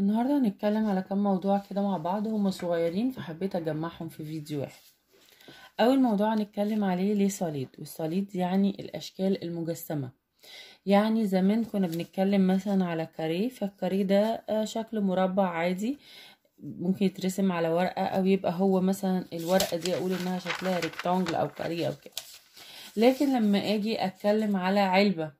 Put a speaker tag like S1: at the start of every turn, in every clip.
S1: النهاردة هنتكلم على كم موضوع كده مع بعض هما صغيرين فحبيت أجمعهم في فيديو واحد أول موضوع هنتكلم عليه ليه صليد والصليد يعني الأشكال المجسمة يعني زمان كنا بنتكلم مثلا على كاريه فالكاريه ده آه، شكل مربع عادي ممكن يترسم على ورقة أو يبقى هو مثلا الورقة دي أقول إنها شكلها ريكتانجل أو كاريه أو كده لكن لما أجي أتكلم على علبة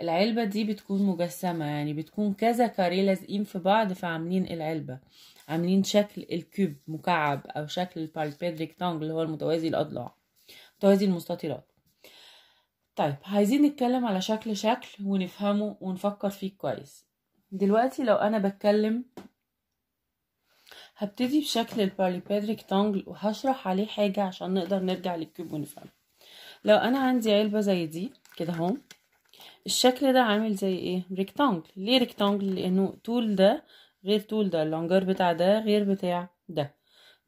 S1: العلبة دي بتكون مجسمة يعني بتكون كذا كاريه لازقين في بعض فعاملين العلبة عاملين شكل الكوب مكعب أو شكل البالبيد ريكتانجل اللي هو المتوازي الأضلاع متوازي المستطيلات طيب عايزين نتكلم على شكل شكل ونفهمه ونفكر فيه كويس دلوقتي لو أنا بتكلم هبتدي بشكل البارليبيد ريكتانجل وهشرح عليه حاجة عشان نقدر نرجع للكوب ونفهمه لو أنا عندي علبة زي دي كده اهو الشكل ده عامل زي ايه ريكتانجل ليه ريكتانجل لانه طول ده غير طول ده اللونجر بتاع ده غير بتاع ده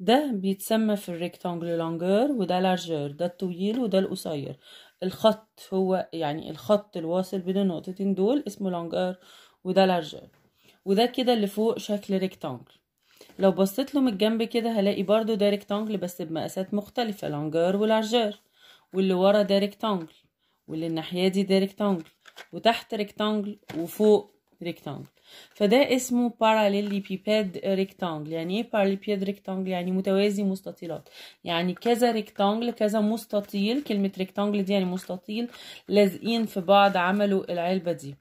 S1: ده بيتسمى في الريكتانجل لونجر وده لارجر ده الطويل وده القصير الخط هو يعني الخط الواصل بين النقطتين دول اسمه لونجر وده لارجر وده كده اللي فوق شكل ريكتانجل لو بصيت له من الجنب كده هلاقي برضو ده ريكتانجل بس بمقاسات مختلفة لونجر ولارجر واللي ورا ده ريكتانجل واللي الناحية دي ده ريكتانجل وتحت ريكتانجل وفوق ريكتانجل فده اسمه بيباد ريكتانجل يعني ايه باراليبيد ريكتانجل يعني متوازي مستطيلات يعني كذا ريكتانجل كذا مستطيل كلمة ريكتانجل دي يعني مستطيل لازقين في بعض عملوا العلبة دي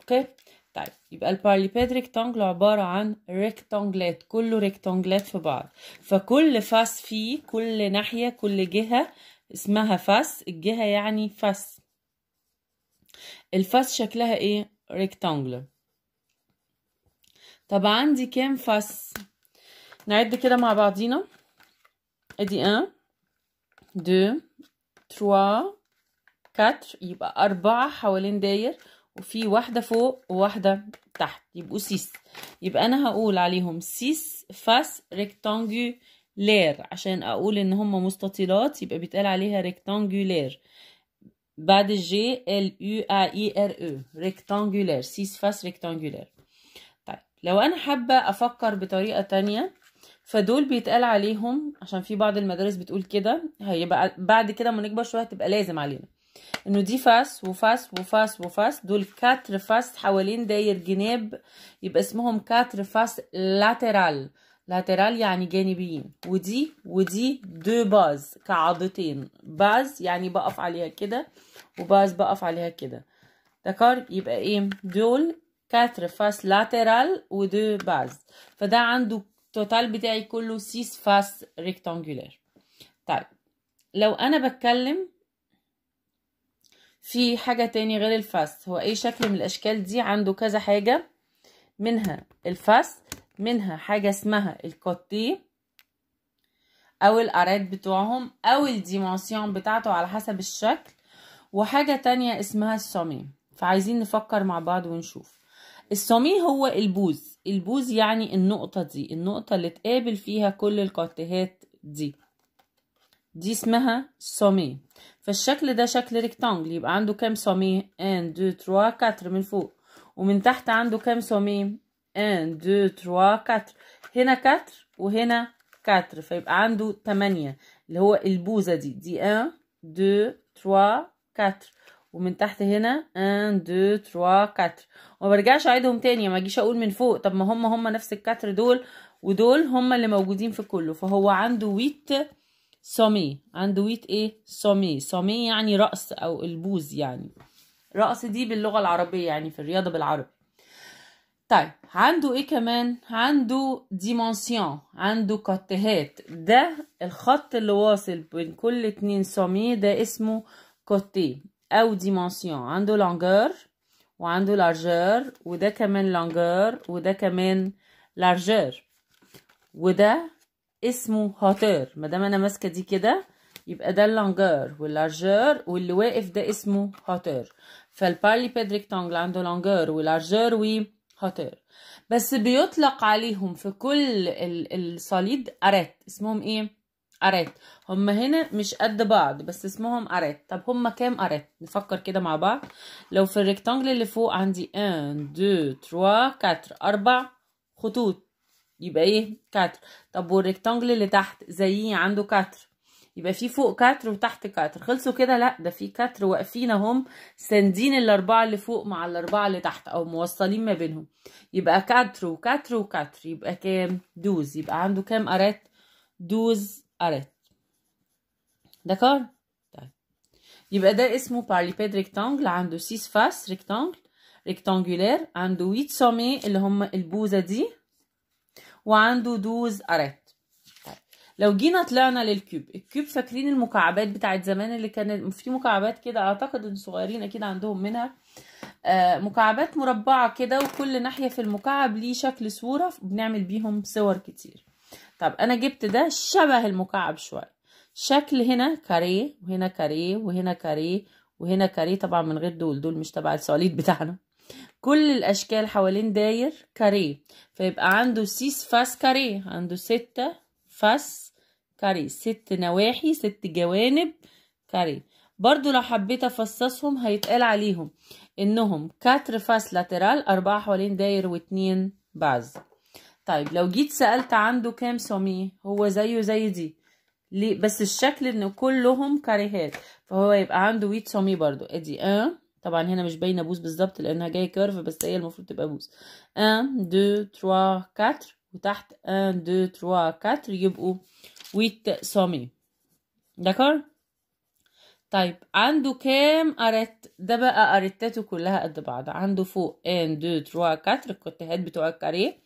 S1: اوكي طيب يبقى الباراليبيد ريكتانجل عبارة عن ريكتانجلات كله ريكتانجلات في بعض فكل فاس فيه كل ناحية كل جهة اسمها فاس الجهة يعني فاس الفاس شكلها ايه ريكتانجلر طب عندي كام فاس نعد كده مع بعضينا ادي 1 2 3 4 يبقى أربعة حوالين داير وفي واحدة فوق وواحدة تحت يبقوا سيس يبقى أنا هقول عليهم سيس فاس ريكتانجولير عشان أقول إن هما مستطيلات يبقى بيتقال عليها ريكتانجولير بعد الجي ال يو اي ار او ريكتانجولار سيس فاس ريكتانجولار طيب لو انا حابه افكر بطريقه تانية فدول بيتقال عليهم عشان في بعض المدارس بتقول كده هيبقى بعد كده ما نكبر شويه هتبقى لازم علينا انه دي فاس وفاس وفاس وفاس دول كاتر فاس حوالين داير جناب يبقى اسمهم كاتر فاس لاترال لاترال يعني جانبيين ودي ودي دو باز كعضتين باز يعني بقف عليها كده وباز بقف عليها كده دكار يبقى ايه دول كاتر فاس لاترال ودو باز فده عنده توتال بتاعي كله سيس فاس ريكتانجولير طيب لو انا بتكلم في حاجة تاني غير الفاس هو اي شكل من الاشكال دي عنده كذا حاجة منها الفاس منها حاجة اسمها الكوتي او الاراد بتوعهم او الديمنسيون بتاعته على حسب الشكل وحاجة تانية اسمها السومي فعايزين نفكر مع بعض ونشوف السومي هو البوز البوز يعني النقطة دي النقطة اللي تقابل فيها كل الكوتيهات دي دي اسمها سومي فالشكل ده شكل ريكتانجل يبقى عنده كام سومي 1 2 3 4 من فوق ومن تحت عنده كام سومي 1 2 3 4 هنا 4 وهنا 4 فيبقى عنده 8 اللي هو البوزه دي دي 1 2 3 4 ومن تحت هنا 1 2 3 4 وما برجعش اعيدهم تاني ما اجيش اقول من فوق طب ما هم هم نفس الكتر دول ودول هم اللي موجودين في كله فهو عنده ويت سومي عنده ويت ايه سومي سومي يعني رأس او البوز يعني رأس دي باللغة العربية يعني في الرياضة بالعربي طيب عنده ايه كمان عنده ديمونسيون عنده كوتيهات ده الخط اللي واصل بين كل اتنين سومي ده اسمه كوتي او ديمونسيون عنده لونجور وعنده لارجور وده كمان لونجور وده كمان لارجور وده اسمه ما مادام انا ماسكه دي كده يبقى ده اللونجور واللارجور واللي واقف ده اسمه هاتر فالبارلي بيدريك عنده لونجور ولارجور و خطير بس بيطلق عليهم في كل الصليد أرات اسمهم إيه؟ أرات هم هنا مش قد بعض بس اسمهم أرات طب هم كام أرات؟ نفكر كده مع بعض لو في الريكتانجل اللي فوق عندي 1 2 3 4 أربع خطوط يبقى إيه؟ 4 طب والريكتانجل اللي تحت زيه عنده 4 يبقى في فوق كتر وتحت كتر خلصوا كده لا ده في كتر واقفين اهم ساندين الاربعه اللي فوق مع الاربعه اللي تحت او موصلين ما بينهم يبقى كتر وكتر وكتر يبقى كام دوز يبقى عنده كام ارات دوز ارات دكار طيب يبقى ده اسمه بارليبيد ريكتانجل عنده سيس فاس ريكتانجل ريكتانجولير عنده 8 سومي اللي هم البوزه دي وعنده دوز ارات لو جينا طلعنا للكيوب الكيوب فاكرين المكعبات بتاعت زمان اللي كان في مكعبات كده اعتقد ان صغيرين اكيد عندهم منها آه، مكعبات مربعه كده وكل ناحيه في المكعب ليه شكل صوره بنعمل بيهم صور كتير طب انا جبت ده شبه المكعب شويه شكل هنا كاريه وهنا كاريه وهنا كاريه وهنا كاريه طبعا من غير دول دول مش تبع السواليد بتاعنا كل الاشكال حوالين داير كاريه فيبقى عنده سيس فاس كاريه عنده ستة فاس كاري ست نواحي ست جوانب كاري برضو لو حبيت افصصهم هيتقال عليهم انهم كاتر فاس لاترال اربعة حوالين داير واتنين بعز طيب لو جيت سألت عنده كام سومي هو زيه زي دي ليه بس الشكل ان كلهم كاريهات فهو يبقى عنده ويت سومي برضو ادي اه طبعا هنا مش باينه بوز بالظبط لانها جايه كيرف بس هي المفروض تبقى بوز 1 2 3 4 وتحت 1 2 3 4 يبقوا ويت سومي دكار طيب عنده كام أرت ده بقى أرتاته كلها قد بعض عنده فوق ان دو تروا كاتر الكوتيهات بتوع الكاريه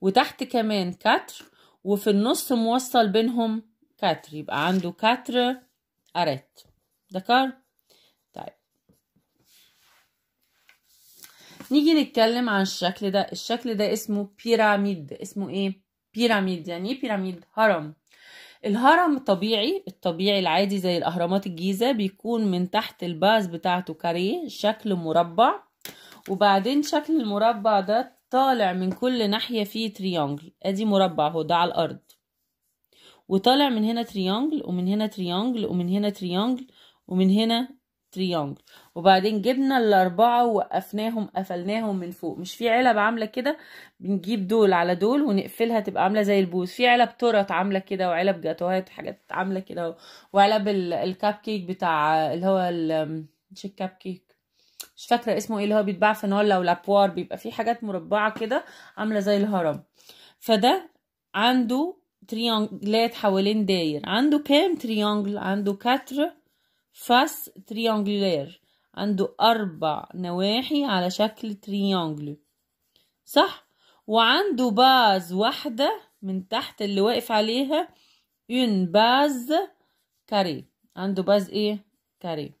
S1: وتحت كمان كاتر وفي النص موصل بينهم كاتر يبقى عنده كاتر أرت دكار طيب نيجي نتكلم عن الشكل ده الشكل ده اسمه بيراميد اسمه ايه بيراميد يعني ايه بيراميد هرم الهرم الطبيعي الطبيعي العادي زي الأهرامات الجيزة بيكون من تحت الباز بتاعته كاريه شكل مربع وبعدين شكل المربع ده طالع من كل ناحية فيه تريانجل ادي مربع هو ده على الأرض وطالع من هنا تريانجل ومن هنا تريانجل ومن هنا تريانجل ومن هنا تريانجل وبعدين جبنا الاربعه ووقفناهم قفلناهم من فوق مش في علب عامله كده بنجيب دول على دول ونقفلها تبقى عامله زي البوز في علب تورت عامله كده وعلب جاتوهات وحاجات عامله كده وعلب الكاب كيك بتاع اللي هو مش الكاب كيك مش فاكره اسمه ايه اللي هو بيتباع في نولا ولابوار بيبقى فيه حاجات مربعه كده عامله زي الهرم فده عنده تريانجلات حوالين داير عنده كام تريانجل عنده كاتر فاس تريانجلير عنده أربع نواحي على شكل تريانجل صح وعنده باز واحدة من تحت اللي واقف عليها اون باز كاري عنده باز ايه كاري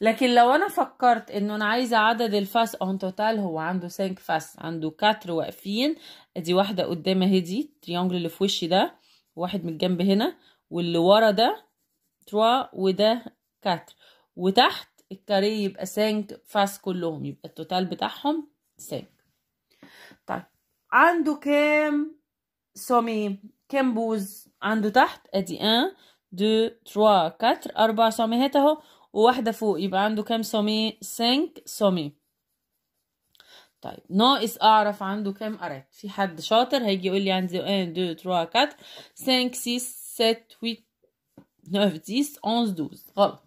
S1: لكن لو انا فكرت انه انا عايزه عدد الفاس اون توتال هو عنده سينك فاس عنده كاتر واقفين ادي واحده قدام اهي دي التريانجل اللي في وشي ده واحد من الجنب هنا واللي ورا ده تروا وده كاتر وتحت الكاري يبقى سانك فاس كلهم يبقى التوتال بتاعهم سانك طيب عنده كام سومي كام بوز عنده تحت ادي ان دو تروا كاتر اربع سوميهات اهو وواحدة فوق يبقى عنده كام سومي سانك سومي طيب ناقص اعرف عنده كام ارات في حد شاطر هيجي يقول لي عندي 1 2 3 4 5 6 7 8 9 10 11 12 غلط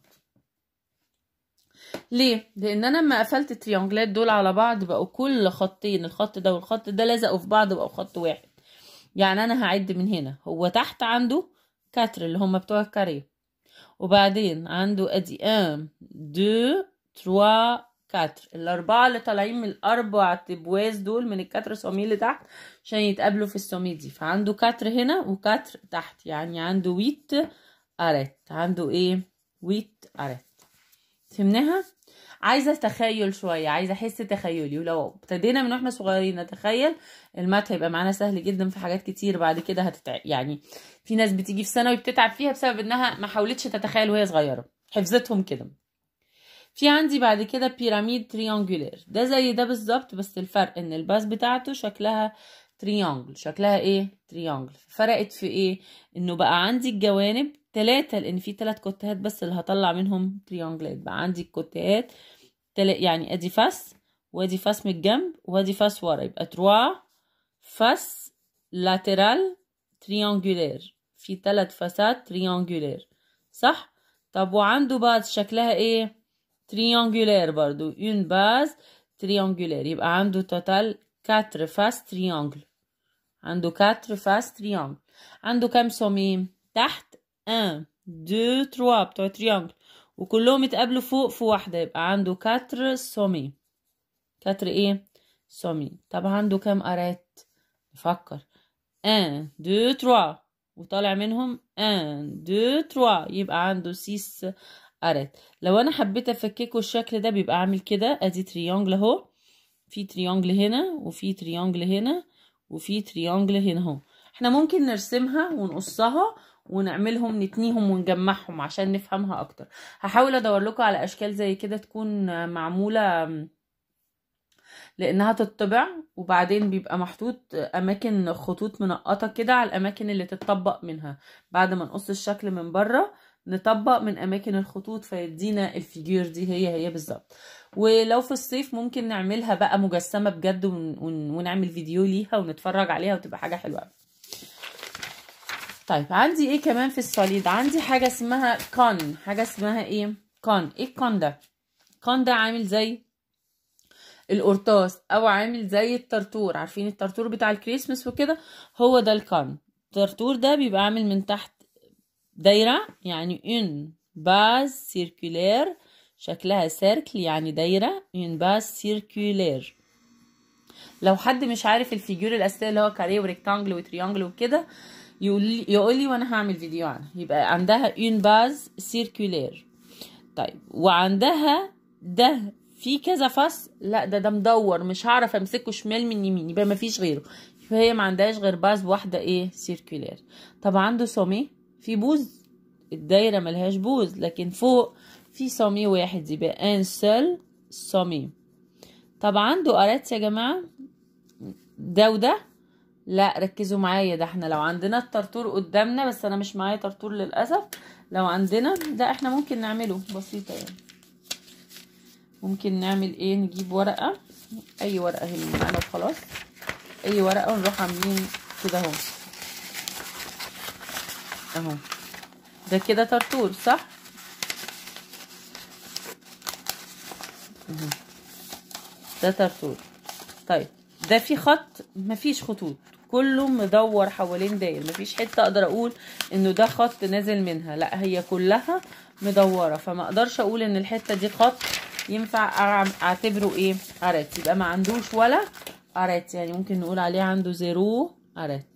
S1: ليه؟ لان انا لما قفلت التريانجلات دول على بعض بقوا كل خطين الخط ده والخط ده لزقوا في بعض بقوا خط واحد يعني انا هعد من هنا هو تحت عنده كاتر اللي هم بتوع الكاريه وبعدين عنده ادي ام دو تروا كاتر الاربعه اللي طالعين من الاربع تبواز دول من الكاتر السوميه اللي تحت عشان يتقابلوا في السوميه دي فعنده كاتر هنا وكاتر تحت يعني عنده ويت ارات عنده ايه ويت ارات فهمناها عايزه تخيل شويه عايزه حس تخيلي ولو ابتدينا من واحنا صغيرين نتخيل المات هيبقى معانا سهل جدا في حاجات كتير بعد كده هتتع يعني في ناس بتيجي في ثانوي بتتعب فيها بسبب انها ما حاولتش تتخيل وهي صغيره حفظتهم كده في عندي بعد كده بيراميد تريانجولير ده زي ده بالظبط بس الفرق ان الباس بتاعته شكلها تريانجل شكلها ايه تريانجل فرقت في ايه انه بقى عندي الجوانب تلاتة لان في تلات كوتات بس اللي هطلع منهم تريانجل يبقى عندي الكوتات تل... يعني ادي فاس وادي فاس من الجنب وادي فاس ورا يبقى تروا فاس لاترال تريانجولير في تلات فاسات تريانجولير صح طب وعنده باز شكلها ايه تريانجولير برضو اون باز تريانجولير يبقى عنده توتال كاتر فاس تريانجل عنده كاتر فاس تريانجل عنده كام سومي تحت ان دو تروا بتوع تريانجل وكلهم يتقابلوا فوق في واحدة يبقى عنده كاتر سومي كاتر ايه سومي طب عنده كام قارات نفكر ان دو تروا وطالع منهم ان دو تروا يبقى عنده سيس قارات لو انا حبيت افككه الشكل ده بيبقى عامل كده ادي تريانجل اهو في تريانجل هنا وفي تريانجل هنا وفي تريانجل هنا اهو احنا ممكن نرسمها ونقصها ونعملهم نتنيهم ونجمعهم عشان نفهمها اكتر هحاول ادور لكم على اشكال زي كده تكون معموله لانها تتطبع وبعدين بيبقى محطوط اماكن خطوط منقطه كده على الاماكن اللي تتطبق منها بعد ما نقص الشكل من بره نطبق من اماكن الخطوط فيدينا الفيجير دي هي هي بالظبط ولو في الصيف ممكن نعملها بقى مجسمه بجد ونعمل فيديو ليها ونتفرج عليها وتبقى حاجه حلوه طيب عندي ايه كمان في الصليد عندي حاجه اسمها كون حاجه اسمها ايه كون ايه الكون ده الكون ده عامل زي القرطاس او عامل زي الترتور عارفين الترتور بتاع الكريسماس وكده هو ده الكون الترتور ده بيبقى عامل من تحت دايره يعني ان باز سيركولير شكلها سيركل يعني دايره ان باز سيركولير لو حد مش عارف الفيجور الاساسيه اللي هو كاريه وريكتانجل وتريانجل وكده آه يقول لي وانا هعمل فيديو عنها يبقى عندها اون باز سيركولير طيب وعندها ده في كذا فص لا ده ده مدور مش هعرف امسكه شمال من يمين يبقى مفيش غيره فهي ما عندهاش غير باز واحده ايه سيركولير طب عنده سومي في بوز الدايره ملهاش بوز لكن فوق في سومي واحد يبقى ان سول سومي طب عنده اريتس يا جماعه ده وده لا ركزوا معايا ده احنا لو عندنا الطرطور قدامنا بس انا مش معايا طرطور للاسف لو عندنا ده احنا ممكن نعمله بسيطه يعني ممكن نعمل ايه نجيب ورقه اي ورقه هي معانا وخلاص اي ورقه ونروح عاملين كده اهو اهو ده كده طرطور صح ده طرطور طيب ده في خط مفيش خطوط كله مدور حوالين داير مفيش حته اقدر اقول انه ده خط نازل منها لا هي كلها مدوره فما اقدرش اقول ان الحته دي خط ينفع اعتبره ايه ارات يبقى ما عندوش ولا ارات يعني ممكن نقول عليه عنده زيرو ارات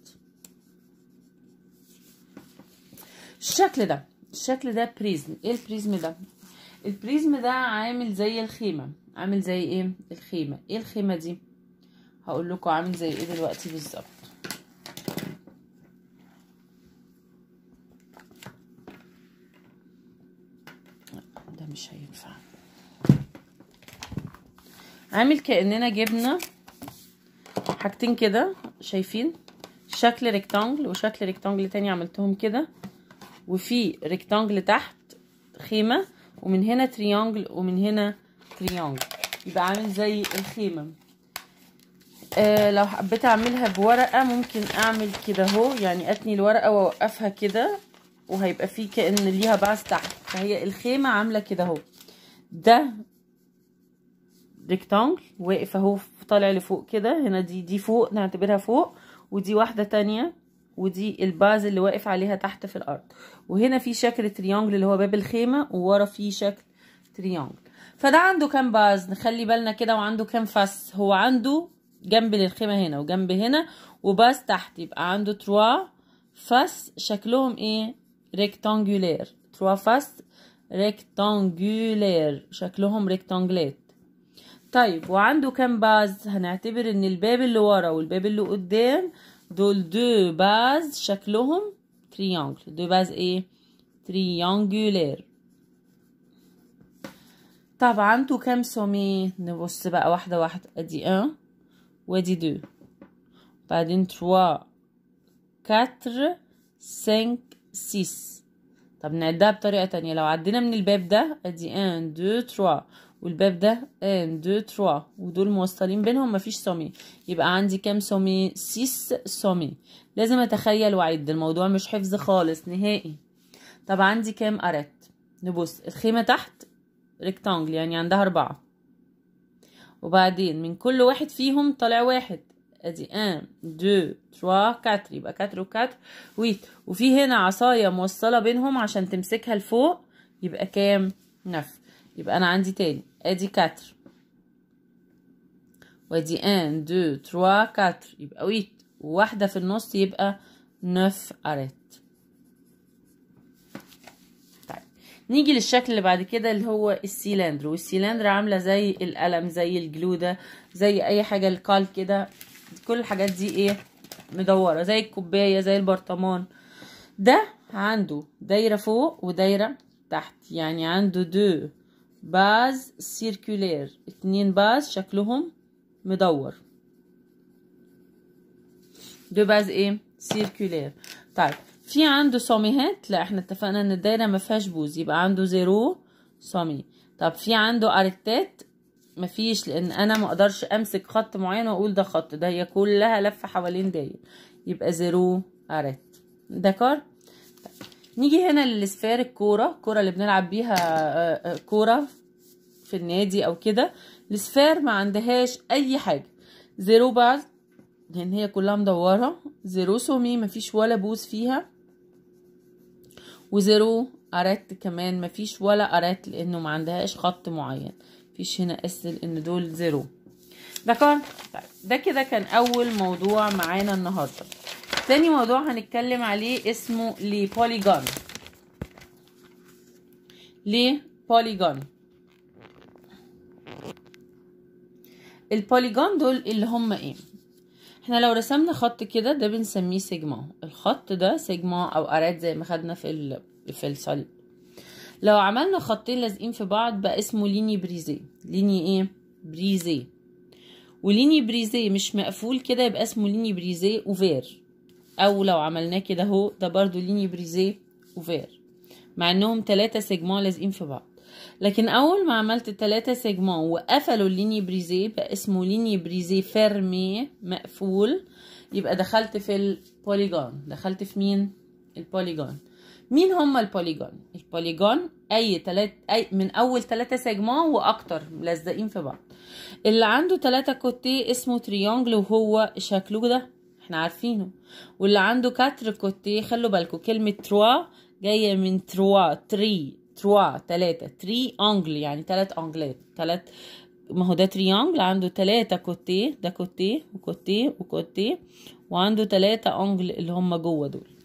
S1: الشكل ده الشكل ده بريزم ايه البريزم ده البريزم ده عامل زي الخيمه عامل زي ايه الخيمه ايه الخيمه دي هقول لكم عامل زي ايه دلوقتي بالظبط مش هينفع عامل كاننا جبنا حاجتين كده شايفين شكل ريكتانجل وشكل ريكتانجل تاني عملتهم كده وفي ريكتانجل تحت خيمه ومن هنا تريانجل ومن هنا تريانجل يبقى عامل زي الخيمه آه لو حبيت اعملها بورقه ممكن اعمل كده اهو يعني اتني الورقه واوقفها كده وهيبقى فيه كأن ليها بعث تحت فهي الخيمة عاملة كده اهو ده ريكتانجل واقف اهو طالع لفوق كده هنا دي دي فوق نعتبرها فوق ودي واحدة تانية ودي الباز اللي واقف عليها تحت في الارض وهنا في شكل تريانجل اللي هو باب الخيمة وورا في شكل تريانجل فده عنده كام باز نخلي بالنا كده وعنده كام فس هو عنده جنب للخيمة هنا وجنب هنا وباز تحت يبقى عنده تروا فس شكلهم ايه ريكتانجولير تروا فاست ريكتانجولير شكلهم ريكتانجليت طيب وعنده كام باز هنعتبر ان الباب اللي ورا والباب اللي قدام دول دو باز شكلهم تريانجل دو باز ايه تريانجولير طب عنده كام سومي نبص بقى واحدة واحدة ادي ان وادي دو بعدين تروا كاتر سنك سيس طب نعدها بطريقة تانية لو عدينا من الباب ده ادي ان دو تروا والباب ده ان دو تروا ودول موصلين بينهم مفيش سومي يبقى عندي كام سومي سيس سومي لازم اتخيل واعد الموضوع مش حفظ خالص نهائي طب عندي كام ارات نبص الخيمة تحت ريكتانجل يعني عندها اربعة وبعدين من كل واحد فيهم طالع واحد ادي 1 2 3 4 يبقى 4 و4 8 وفي هنا عصايه موصله بينهم عشان تمسكها لفوق يبقى كام نف يبقى انا عندي تاني ادي 4 وادي 1 2 3 4 يبقى 8 وواحده في النص يبقى 9 ارات طيب. نيجي للشكل اللي بعد كده اللي هو السيلندر والسيلندر عامله زي القلم زي الجلوده زي اي حاجه القال كده كل الحاجات دي ايه مدوره زي الكوبايه زي البرطمان ده عنده دايره فوق ودايره تحت يعني عنده دو باز سيركولير اتنين باز شكلهم مدور دو باز ايه سيركولير طيب في عنده صاميهات لا احنا اتفقنا ان الدايره ما فيهاش بوز يبقى عنده زيرو صامي طب في عنده ارتات مفيش لان انا ما اقدرش امسك خط معين واقول ده خط ده هي كلها لفه حوالين داير يبقى زيرو ارات دكار نيجي هنا للسفير الكوره الكوره اللي بنلعب بيها آه، آه، كوره في النادي او كده السفير ما عندهاش اي حاجه زيرو بعد لان هي كلها مدوره زيرو سومي مفيش ولا بوز فيها وزيرو ارت كمان مفيش ولا ارت لانه ما عندهاش خط معين مفيش هنا اس لان دول زيرو دكار طيب ده كده كان اول موضوع معانا النهارده تاني موضوع هنتكلم عليه اسمه لي بوليجون لي بوليجون البوليجون دول اللي هم ايه احنا لو رسمنا خط كده ده بنسميه سيجما الخط ده سيجما او اراد زي ما خدنا في ال... في السل... لو عملنا خطين لازقين في بعض بقى اسمه ليني بريزيه ليني ايه بريزيه وليني بريزيه مش مقفول كده يبقى اسمه ليني بريزيه اوفير او لو عملناه كده اهو ده برضو ليني بريزيه اوفير مع انهم تلاتة سيجما لازقين في بعض لكن اول ما عملت التلاتة سيجما وقفلوا الليني بريزيه بقى اسمه ليني بريزيه فيرمي مقفول يبقى دخلت في البوليجون دخلت في مين البوليجون مين هم البوليجون البوليجون اي تلات اي من اول تلاتة سيجما واكتر ملزقين في بعض اللي عنده تلاتة كوتيه اسمه تريونجل وهو شكله ده احنا عارفينه واللي عنده كاتر كوتيه خلوا بالكم كلمة تروا جاية من تروا تري تروا تلاتة تري انجل يعني تلات انجلات تلات ما هو ده تريانجل عنده تلاتة كوتيه ده كوتيه وكوتيه وكوتيه وعنده تلاتة انجل اللي هم جوه دول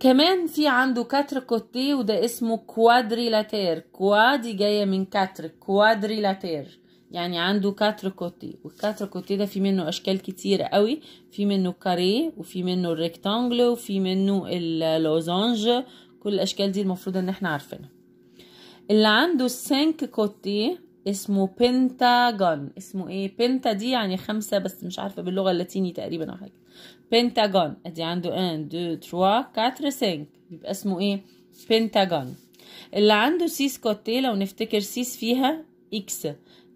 S1: كمان في عنده كاتر كوتي وده اسمه كوادريلاتير كوادي جاية من كاتر كوادريلاتير يعني عنده كاتر كوتي والكاتر كوتي ده في منه اشكال كتير قوي في منه كاري وفي منه الريكتانجل وفي منه اللوزانج كل الاشكال دي المفروض ان احنا عارفينها اللي عنده سينك كوتي اسمه بنتاجون اسمه ايه بنتا دي يعني خمسة بس مش عارفة باللغة اللاتيني تقريبا او حاجة بنتاجون ادي عنده 1 2 3 4 5 يبقى اسمه ايه بنتاجون اللي عنده سيس كوتي إيه؟ لو نفتكر سيس فيها اكس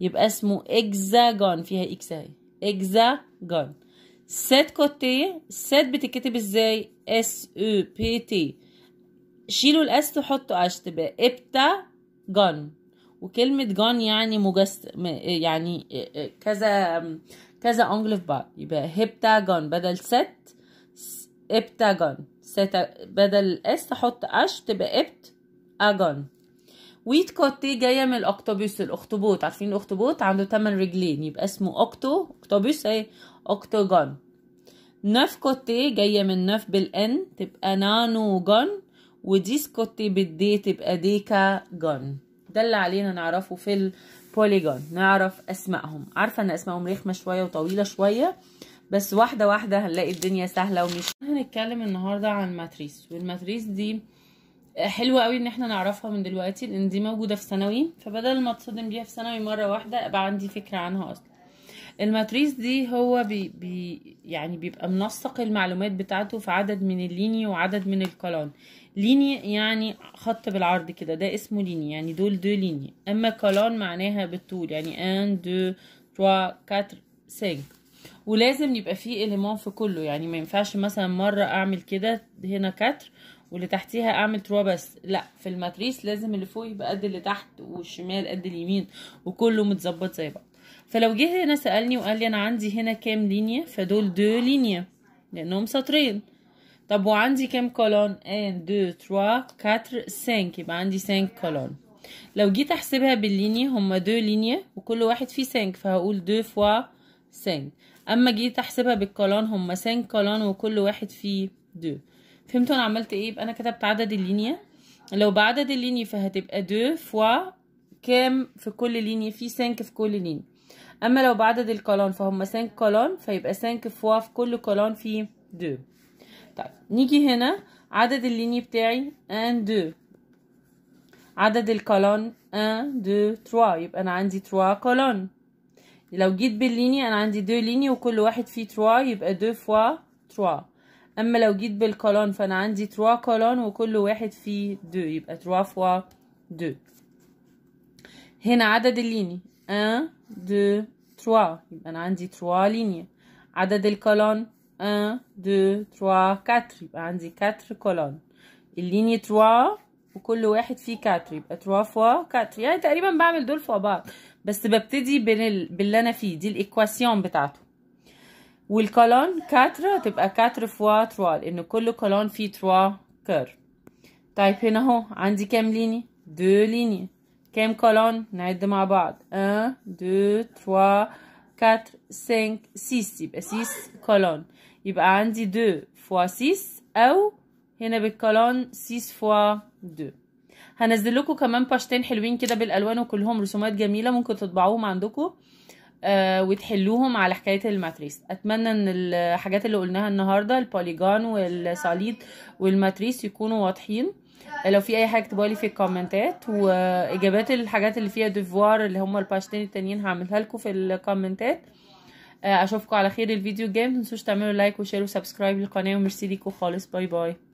S1: يبقى اسمه اكزاجون فيها اكس اهي اكزاجون سات كوتي إيه؟ سات بتتكتب ازاي اس او بي تي شيلوا الاس تحطوا اش تبقى ابتا جون وكلمة gone يعني مجس يعني آه، آه، كذا كذا أنجل في بعض يبقى هبتاجون بدل ست ابتاجون ست بدل اس تحط اش تبقى ابت اجون ويت كوتي جايه من الاكتوبوس الاخطبوط عارفين الاخطبوط عنده 8 رجلين يبقى اسمه اوكتو اكتوبوس اهي اوكتوجون نف كوتي جايه من نف بالان تبقى نانو جون كوتي بالدي تبقى ديكا جون ده اللي علينا نعرفه في البوليجون نعرف اسمائهم عارفه ان اسمائهم رخمه شويه وطويله شويه بس واحده واحده هنلاقي الدنيا سهله ومش هنتكلم النهارده عن ماتريس والماتريس دي آه، حلوه قوي ان احنا نعرفها من دلوقتي لان دي موجوده في ثانوي فبدل ما اتصدم بيها في ثانوي مره واحده ابقى عندي فكره عنها اصلا الماتريس دي هو بي بي يعني بيبقى منسق المعلومات بتاعته في عدد من الليني وعدد من الكلان ليني يعني خط بالعرض كده ده اسمه ليني يعني دول دو ليني اما كلان معناها بالطول يعني 1 دو 3 4 5 ولازم يبقى فيه اليمون في كله يعني ما ينفعش مثلا مره اعمل كده هنا كتر واللي تحتيها اعمل تروا بس لا في الماتريس لازم اللي فوق يبقى قد اللي تحت والشمال قد اليمين وكله متظبط زي بعض فلو جه هنا سالني وقال لي انا عندي هنا كام لينيا فدول دو لينيا لانهم سطرين طب وعندي كام كولون 1 2 3 4 5 يبقى عندي 5 كولون لو جيت احسبها باللينيا هما دو لينيا وكل واحد فيه 5 فهقول 2 فوا 5 اما جيت احسبها بالكولون هما 5 كولون وكل واحد فيه 2 فهمتوا انا عملت ايه يبقى انا كتبت عدد اللينيا لو بعدد اللينيا فهتبقى 2 فوا كام في كل لينيا فيه 5 في كل لينيا اما لو بعدد الكولون فهم 5 كولون فيبقى 5 فوا في كل كولون فيه 2 طيب نيجي هنا عدد الليني بتاعي 1 2 عدد الكولون 1 2 3 يبقى انا عندي 3 كولون لو جيت بالليني انا عندي 2 ليني وكل واحد فيه 3 يبقى 2 فوا 3 اما لو جيت بالكولون فانا عندي 3 كولون وكل واحد فيه 2 يبقى 3 فوا 2 هنا عدد الليني 1 دو تروا يبقى أنا عندي تروا لينيا عدد الكولون ان دو تروا كاتر يبقى عندي كاتر كولون الليني تروا وكل واحد فيه كاتر يبقى تروا فوا كاتر يعني تقريبا بعمل دول فوا بعض بس ببتدي باللي أنا فيه دي الإيكواسيون بتاعته والكولون كاتر هتبقى كاتر فوا تروا لأن كل كولون فيه تروا كار طيب هنا اهو عندي كام ليني دو ليني كام كولون نعد مع بعض 1 2 3 4 5 6 يبقى 6 كولون يبقى عندي 2 فوا 6 او هنا بالكولون 6 فوا 2 هنزل لكم كمان باشتين حلوين كده بالالوان وكلهم رسومات جميله ممكن تطبعوهم عندكم آه وتحلوهم على حكايه الماتريس اتمنى ان الحاجات اللي قلناها النهارده البوليجون والصليد والماتريس يكونوا واضحين لو في اي حاجه اكتبوها لي في الكومنتات واجابات الحاجات اللي فيها ديفوار اللي هم الباشتين التانيين هعملها لكم في الكومنتات آه، اشوفكم على خير الفيديو الجاي متنسوش تعملوا لايك وشير وسبسكرايب للقناه وميرسي ليكوا خالص باي باي